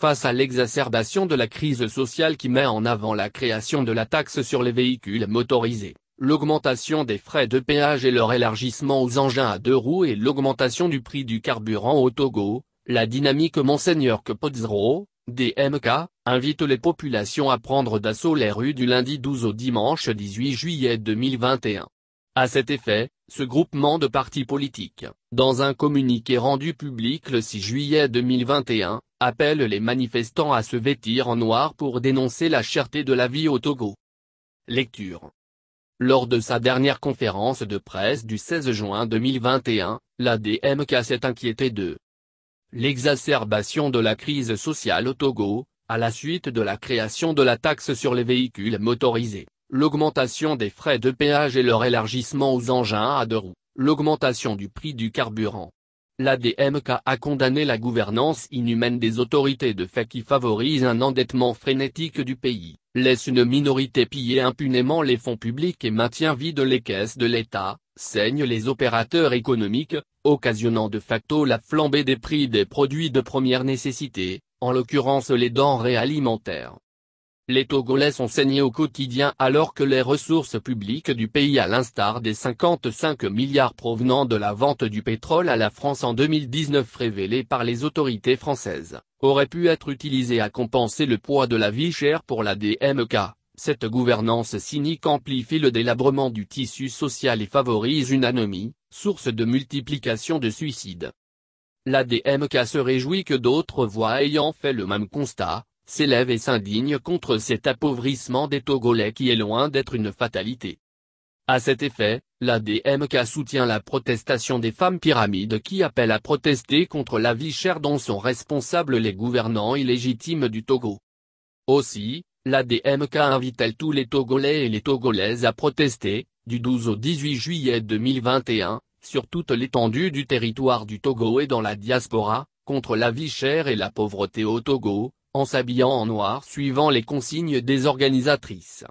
Face à l'exacerbation de la crise sociale qui met en avant la création de la taxe sur les véhicules motorisés, l'augmentation des frais de péage et leur élargissement aux engins à deux roues et l'augmentation du prix du carburant au Togo, la dynamique Monseigneur Kepotzro, DMK, invite les populations à prendre d'assaut les rues du lundi 12 au dimanche 18 juillet 2021. À cet effet, ce groupement de partis politiques, dans un communiqué rendu public le 6 juillet 2021, appelle les manifestants à se vêtir en noir pour dénoncer la cherté de la vie au Togo. Lecture. Lors de sa dernière conférence de presse du 16 juin 2021, la DMK s'est inquiétée de l'exacerbation de la crise sociale au Togo, à la suite de la création de la taxe sur les véhicules motorisés, l'augmentation des frais de péage et leur élargissement aux engins à deux roues, l'augmentation du prix du carburant, DMK a condamné la gouvernance inhumaine des autorités de fait qui favorise un endettement frénétique du pays, laisse une minorité piller impunément les fonds publics et maintient vide les caisses de l'État, saigne les opérateurs économiques, occasionnant de facto la flambée des prix des produits de première nécessité, en l'occurrence les denrées alimentaires. Les Togolais sont saignés au quotidien alors que les ressources publiques du pays à l'instar des 55 milliards provenant de la vente du pétrole à la France en 2019 révélés par les autorités françaises, auraient pu être utilisées à compenser le poids de la vie chère pour la DMK. Cette gouvernance cynique amplifie le délabrement du tissu social et favorise une anomie, source de multiplication de suicides. La DMK se réjouit que d'autres voix ayant fait le même constat, s'élève et s'indigne contre cet appauvrissement des Togolais qui est loin d'être une fatalité. À cet effet, la DMK soutient la protestation des femmes pyramides qui appellent à protester contre la vie chère dont sont responsables les gouvernants illégitimes du Togo. Aussi, la DMK invite-t-elle tous les Togolais et les Togolaises à protester, du 12 au 18 juillet 2021, sur toute l'étendue du territoire du Togo et dans la diaspora, contre la vie chère et la pauvreté au Togo, en s'habillant en noir suivant les consignes des organisatrices.